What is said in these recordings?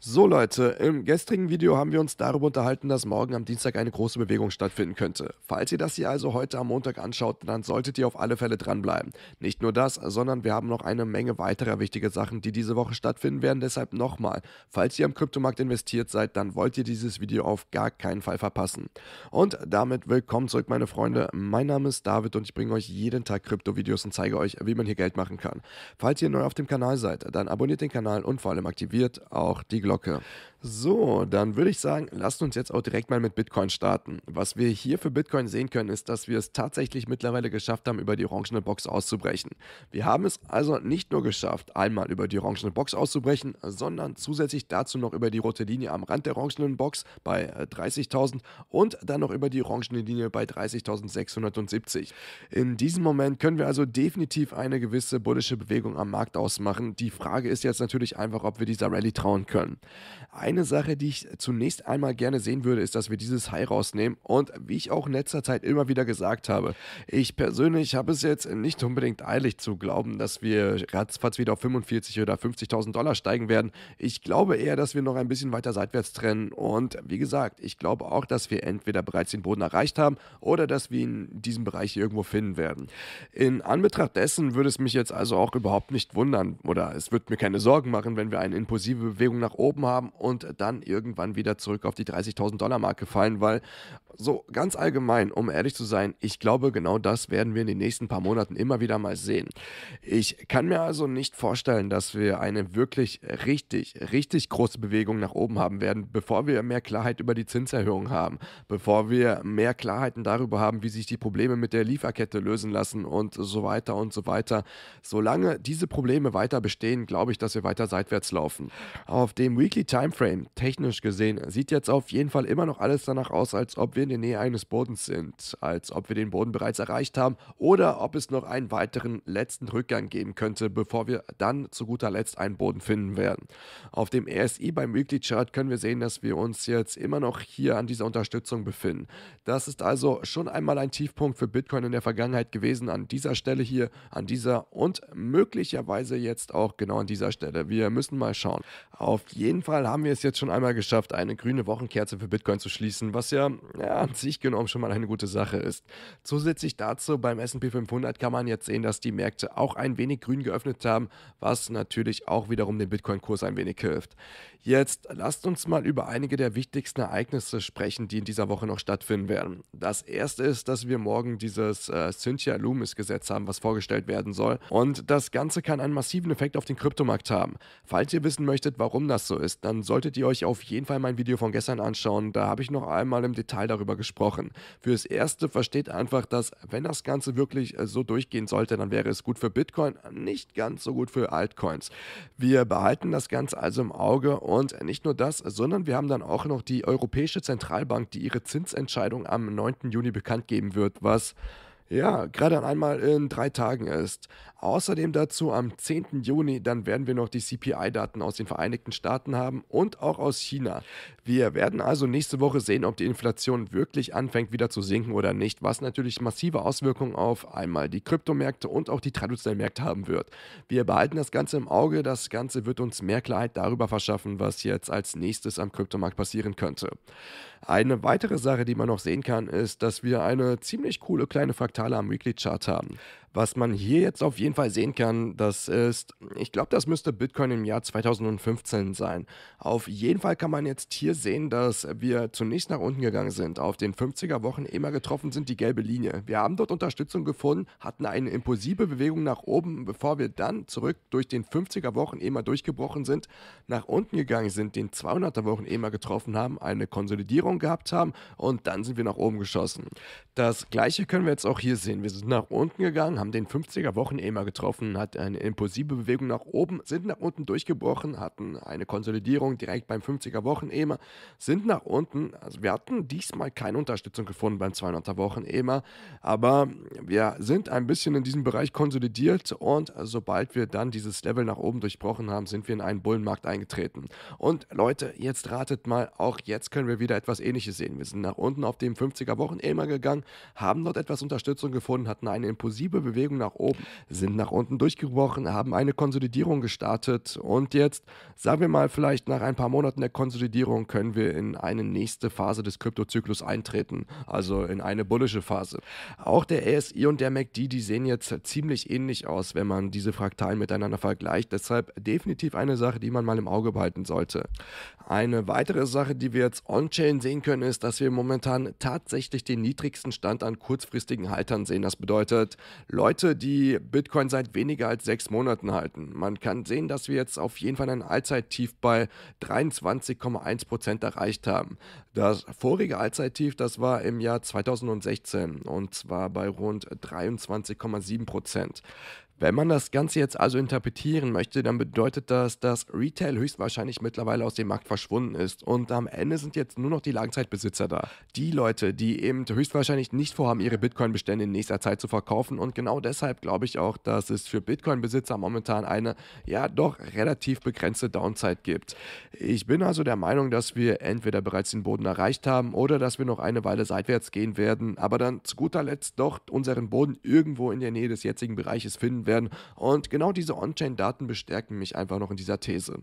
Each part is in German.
So Leute, im gestrigen Video haben wir uns darüber unterhalten, dass morgen am Dienstag eine große Bewegung stattfinden könnte. Falls ihr das hier also heute am Montag anschaut, dann solltet ihr auf alle Fälle dranbleiben. Nicht nur das, sondern wir haben noch eine Menge weiterer wichtiger Sachen, die diese Woche stattfinden werden. Deshalb nochmal, falls ihr am Kryptomarkt investiert seid, dann wollt ihr dieses Video auf gar keinen Fall verpassen. Und damit willkommen zurück meine Freunde. Mein Name ist David und ich bringe euch jeden Tag Krypto-Videos und zeige euch, wie man hier Geld machen kann. Falls ihr neu auf dem Kanal seid, dann abonniert den Kanal und vor allem aktiviert auch die Glocke. So, dann würde ich sagen, lasst uns jetzt auch direkt mal mit Bitcoin starten. Was wir hier für Bitcoin sehen können, ist, dass wir es tatsächlich mittlerweile geschafft haben, über die orangene Box auszubrechen. Wir haben es also nicht nur geschafft, einmal über die orangene Box auszubrechen, sondern zusätzlich dazu noch über die rote Linie am Rand der orangenen Box bei 30.000 äh, und dann noch über die orangene Linie bei 30.670. In diesem Moment können wir also definitiv eine gewisse bullische Bewegung am Markt ausmachen. Die Frage ist jetzt natürlich einfach, ob wir dieser Rallye trauen können. Eine Sache, die ich zunächst einmal gerne sehen würde, ist, dass wir dieses High rausnehmen und wie ich auch in letzter Zeit immer wieder gesagt habe, ich persönlich habe es jetzt nicht unbedingt eilig zu glauben, dass wir ratzfatz wieder auf 45 oder 50.000 Dollar steigen werden. Ich glaube eher, dass wir noch ein bisschen weiter seitwärts trennen und wie gesagt, ich glaube auch, dass wir entweder bereits den Boden erreicht haben oder dass wir ihn in diesem Bereich irgendwo finden werden. In Anbetracht dessen würde es mich jetzt also auch überhaupt nicht wundern oder es würde mir keine Sorgen machen, wenn wir eine impulsive Bewegung nach oben oben haben und dann irgendwann wieder zurück auf die 30.000 Dollar Marke fallen, weil so ganz allgemein, um ehrlich zu sein, ich glaube, genau das werden wir in den nächsten paar Monaten immer wieder mal sehen. Ich kann mir also nicht vorstellen, dass wir eine wirklich richtig, richtig große Bewegung nach oben haben werden, bevor wir mehr Klarheit über die Zinserhöhung haben, bevor wir mehr Klarheiten darüber haben, wie sich die Probleme mit der Lieferkette lösen lassen und so weiter und so weiter. Solange diese Probleme weiter bestehen, glaube ich, dass wir weiter seitwärts laufen. Auf dem Weekly Timeframe, technisch gesehen, sieht jetzt auf jeden Fall immer noch alles danach aus, als ob wir in der Nähe eines Bodens sind, als ob wir den Boden bereits erreicht haben oder ob es noch einen weiteren letzten Rückgang geben könnte, bevor wir dann zu guter Letzt einen Boden finden werden. Auf dem RSI beim Weekly Chart können wir sehen, dass wir uns jetzt immer noch hier an dieser Unterstützung befinden. Das ist also schon einmal ein Tiefpunkt für Bitcoin in der Vergangenheit gewesen, an dieser Stelle hier, an dieser und möglicherweise jetzt auch genau an dieser Stelle. Wir müssen mal schauen. Auf jeden jeden Fall haben wir es jetzt schon einmal geschafft, eine grüne Wochenkerze für Bitcoin zu schließen, was ja, ja an sich genommen schon mal eine gute Sache ist. Zusätzlich dazu beim SP 500 kann man jetzt sehen, dass die Märkte auch ein wenig grün geöffnet haben, was natürlich auch wiederum dem Bitcoin-Kurs ein wenig hilft. Jetzt lasst uns mal über einige der wichtigsten Ereignisse sprechen, die in dieser Woche noch stattfinden werden. Das erste ist, dass wir morgen dieses äh, Cynthia Loomis-Gesetz haben, was vorgestellt werden soll. Und das Ganze kann einen massiven Effekt auf den Kryptomarkt haben. Falls ihr wissen möchtet, warum das so ist, dann solltet ihr euch auf jeden Fall mein Video von gestern anschauen. Da habe ich noch einmal im Detail darüber gesprochen. Fürs Erste versteht einfach, dass wenn das Ganze wirklich äh, so durchgehen sollte, dann wäre es gut für Bitcoin, nicht ganz so gut für Altcoins. Wir behalten das Ganze also im Auge und nicht nur das, sondern wir haben dann auch noch die Europäische Zentralbank, die ihre Zinsentscheidung am 9. Juni bekannt geben wird, was ja, gerade einmal in drei Tagen ist. Außerdem dazu am 10. Juni, dann werden wir noch die CPI-Daten aus den Vereinigten Staaten haben und auch aus China. Wir werden also nächste Woche sehen, ob die Inflation wirklich anfängt wieder zu sinken oder nicht, was natürlich massive Auswirkungen auf einmal die Kryptomärkte und auch die traditionellen Märkte haben wird. Wir behalten das Ganze im Auge, das Ganze wird uns mehr Klarheit darüber verschaffen, was jetzt als nächstes am Kryptomarkt passieren könnte. Eine weitere Sache, die man noch sehen kann, ist, dass wir eine ziemlich coole kleine Fraktion digitaler Mitgliedschart haben. Was man hier jetzt auf jeden Fall sehen kann, das ist, ich glaube, das müsste Bitcoin im Jahr 2015 sein. Auf jeden Fall kann man jetzt hier sehen, dass wir zunächst nach unten gegangen sind. Auf den 50er Wochen immer getroffen sind die gelbe Linie. Wir haben dort Unterstützung gefunden, hatten eine impulsive Bewegung nach oben, bevor wir dann zurück durch den 50er Wochen immer durchgebrochen sind, nach unten gegangen sind, den 200er Wochen immer getroffen haben, eine Konsolidierung gehabt haben und dann sind wir nach oben geschossen. Das gleiche können wir jetzt auch hier sehen. Wir sind nach unten gegangen, haben den 50er Wochen-EMA getroffen, hat eine impulsive Bewegung nach oben, sind nach unten durchgebrochen, hatten eine Konsolidierung direkt beim 50er Wochen-EMA, sind nach unten. Also wir hatten diesmal keine Unterstützung gefunden beim 200er Wochen-EMA, aber wir sind ein bisschen in diesem Bereich konsolidiert und sobald wir dann dieses Level nach oben durchbrochen haben, sind wir in einen Bullenmarkt eingetreten. Und Leute, jetzt ratet mal, auch jetzt können wir wieder etwas ähnliches sehen. Wir sind nach unten auf dem 50er Wochen-EMA gegangen, haben dort etwas Unterstützung gefunden, hatten eine impulsive Bewegung Bewegung nach oben, sind nach unten durchgebrochen, haben eine Konsolidierung gestartet und jetzt, sagen wir mal, vielleicht nach ein paar Monaten der Konsolidierung können wir in eine nächste Phase des Kryptozyklus eintreten, also in eine bullische Phase. Auch der ASI und der MACD, die sehen jetzt ziemlich ähnlich aus, wenn man diese Fraktalen miteinander vergleicht, deshalb definitiv eine Sache, die man mal im Auge behalten sollte. Eine weitere Sache, die wir jetzt on-chain sehen können, ist, dass wir momentan tatsächlich den niedrigsten Stand an kurzfristigen Haltern sehen. Das bedeutet, Leute, die Bitcoin seit weniger als sechs Monaten halten. Man kann sehen, dass wir jetzt auf jeden Fall ein Allzeittief bei 23,1% erreicht haben. Das vorige Allzeittief, das war im Jahr 2016 und zwar bei rund 23,7%. Wenn man das Ganze jetzt also interpretieren möchte, dann bedeutet das, dass Retail höchstwahrscheinlich mittlerweile aus dem Markt verschwunden ist und am Ende sind jetzt nur noch die Langzeitbesitzer da. Die Leute, die eben höchstwahrscheinlich nicht vorhaben, ihre Bitcoin-Bestände in nächster Zeit zu verkaufen und genau deshalb glaube ich auch, dass es für Bitcoin-Besitzer momentan eine ja doch relativ begrenzte Downzeit gibt. Ich bin also der Meinung, dass wir entweder bereits den Boden erreicht haben oder dass wir noch eine Weile seitwärts gehen werden, aber dann zu guter Letzt doch unseren Boden irgendwo in der Nähe des jetzigen Bereiches finden werden. Und genau diese On-Chain-Daten bestärken mich einfach noch in dieser These.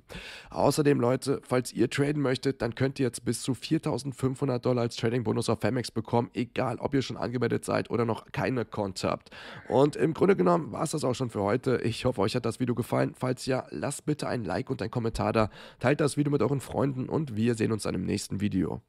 Außerdem, Leute, falls ihr traden möchtet, dann könnt ihr jetzt bis zu 4.500 Dollar als Trading-Bonus auf Femex bekommen, egal ob ihr schon angemeldet seid oder noch keine Account habt. Und im Grunde genommen war es das auch schon für heute. Ich hoffe, euch hat das Video gefallen. Falls ja, lasst bitte ein Like und ein Kommentar da. Teilt das Video mit euren Freunden und wir sehen uns dann im nächsten Video.